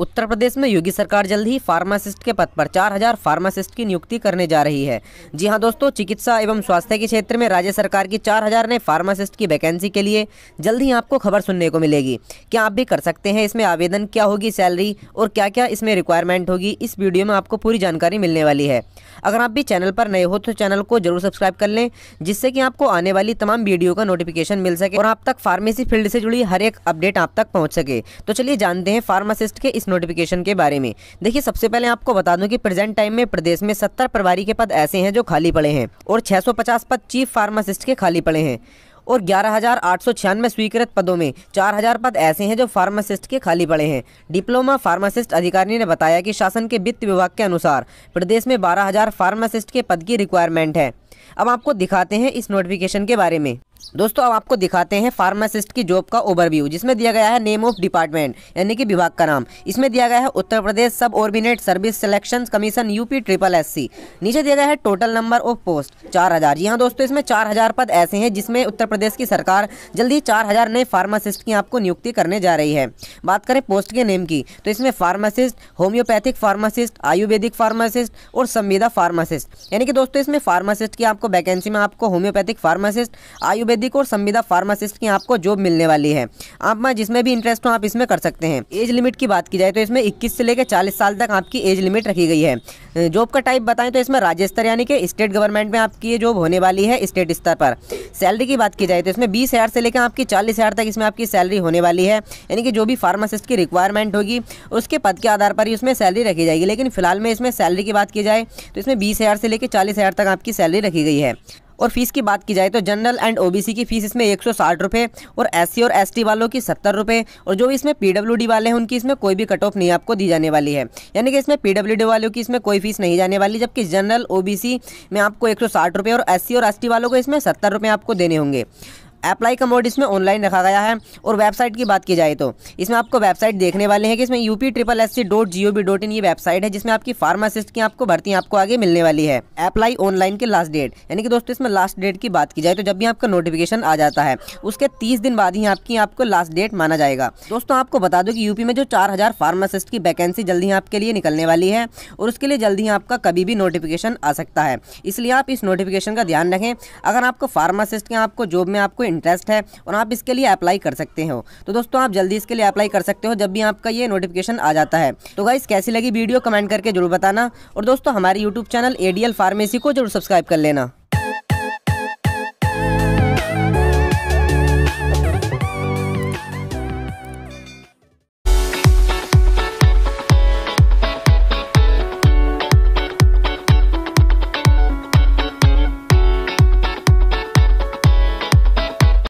उत्तर प्रदेश में योगी सरकार जल्द ही फार्मासिस्ट के पद पर 4000 फार्मासिस्ट की नियुक्ति करने जा रही है जी हाँ दोस्तों चिकित्सा एवं स्वास्थ्य के क्षेत्र में राज्य सरकार की 4000 नए फार्मासिस्ट की वैकेंसी के लिए जल्द ही आपको खबर सुनने को मिलेगी क्या आप भी कर सकते हैं इसमें आवेदन क्या होगी सैलरी और क्या क्या इसमें रिक्वायरमेंट होगी इस वीडियो में आपको पूरी जानकारी मिलने वाली है अगर आप भी चैनल पर नए हो तो चैनल को जरूर सब्सक्राइब कर लें जिससे कि आपको आने वाली तमाम वीडियो का नोटिफिकेशन मिल सके और आप तक फार्मेसी फील्ड से जुड़ी हर एक अपडेट आप तक पहुँच सके तो चलिए जानते हैं फार्मासिस्ट के इस नोटिफिकेशन के बारे में देखिए सबसे पहले आपको बता दूं कि प्रेजेंट टाइम में प्रदेश में सत्तर प्रभारी के पद ऐसे हैं जो खाली पड़े हैं और 650 पद चीफ फार्मासिस्ट के खाली पड़े हैं और ग्यारह स्वीकृत पदों में 4000 पद ऐसे हैं जो फार्मासिस्ट के खाली पड़े हैं डिप्लोमा फार्मासिस्ट अधिकारी ने बताया कि शासन के वित्त विभाग के अनुसार प्रदेश में 12000 फार्मासिस्ट के पद की रिक्वायरमेंट है अब आपको दिखाते हैं इस नोटिफिकेशन के बारे में दोस्तों अब आपको दिखाते हैं फार्मासिस्ट की जॉब का ओवरव्यू जिसमें दिया गया है नेम ऑफ डिपार्टमेंट यानी कि विभाग का नाम इसमें दिया गया है Uttar Pradesh subordinate service selection commission UP triple SC नीचे दिया गया है टोटल नंबर ऑफ पोस्ट चार हज़ार जी हाँ दोस्तों इसमें चार हज़ार पद ऐसे हैं जिसमें उत्तर प्रदेश की सरकार जल्दी चार नए फार्मासिस्ट की आपको नियुक्ति करने जा रही है बात करें पोस्ट के नेम की तो इसमें pharmacist homeopathic pharmacist ayurvedic pharmacist और संविदा फार्मासिस्ट यानी कि दोस्तों इसमें फार्मासिस्ट की आपको वैकेंसी में आपको होम्योपैथिक फार्मासिस्ट आयु आयुर्वेदिक और संविदा फार्मासिस्ट की आपको जॉब मिलने वाली है आप में जिसमें भी इंटरेस्ट हो आप इसमें कर सकते हैं एज लिमिट की बात की जाए तो इसमें इक्कीस से लेकर चालीस साल तक आपकी एज लिमिट रखी गई है जॉब का टाइप बताएं तो इसमें राज्य स्तर यानी कि स्टेट गवर्नमेंट में आपकी ये जॉब होने वाली है स्टेट स्तर पर सैलरी की बात की जाए तो इसमें बीस हज़ार से लेकर आपकी चालीस हज़ार तक इसमें आपकी सैलरी होने वाली है यानी कि जो भी फार्मासिस्ट की रिक्वायरमेंट होगी उसके पद के आधार पर ही उसमें सैलरी रखी जाएगी लेकिन फिलहाल में इसमें सैलरी की बात की जाए तो इसमें बीस हज़ार से लेकर चालीस हज़ार तक आपकी सैलरी रखी गई है और फीस की बात की जाए तो जनरल एंड ओबीसी की फीस इसमें एक रुपए और एससी और एसटी वालों की सत्तर रुपये और जो इसमें पीडब्ल्यूडी वाले हैं उनकी इसमें कोई भी कट ऑफ नहीं आपको दी जाने वाली है यानी कि इसमें पीडब्ल्यूडी वालों की इसमें कोई फीस नहीं जाने वाली जबकि जनरल ओबीसी में आपको एक सौ और एससी और एसटी वालों को इसमें सत्तर आपको देने होंगे अप्लाई का मोड इसमें ऑनलाइन रखा गया है और वेबसाइट की बात की जाए तो इसमें आपको वेबसाइट देखने वाले हैं कि इसमें UP triple S C dot G O V dot in ये वेबसाइट है जिसमें आपकी फार्मासिस्ट की आपको भर्ती आपको आगे मिलने वाली है अप्लाई ऑनलाइन के लास्ट डेट यानी कि दोस्तों इसमें लास्ट डेट की बात की जाए तो जब भी आपका नोटिफिकेशन आ जाता है उसके तीस दिन बाद ही आपकी आपको लास्ट डेट माना जाएगा दोस्तों आपको बता दो कि यूपी में जो चार हज़ार फार्मासिस्ट की वैकेंसी जल्दी आपके लिए निकलने वाली है और उसके लिए जल्दी आपका कभी भी नोटिफिकेशन आ सकता है इसलिए आप इस नोटिफिकेशन का ध्यान रखें अगर आपको फार्मासिस्ट के आपको जॉब में आपको इंटरेस्ट है और आप इसके लिए अप्लाई कर सकते हो तो दोस्तों आप जल्दी इसके लिए अप्लाई कर सकते हो जब भी आपका ये नोटिफिकेशन आ जाता है तो गाइस कैसी लगी वीडियो कमेंट करके जरूर बताना और दोस्तों हमारे यूट्यूब चैनल एडीएल फार्मेसी को जरूर सब्सक्राइब कर लेना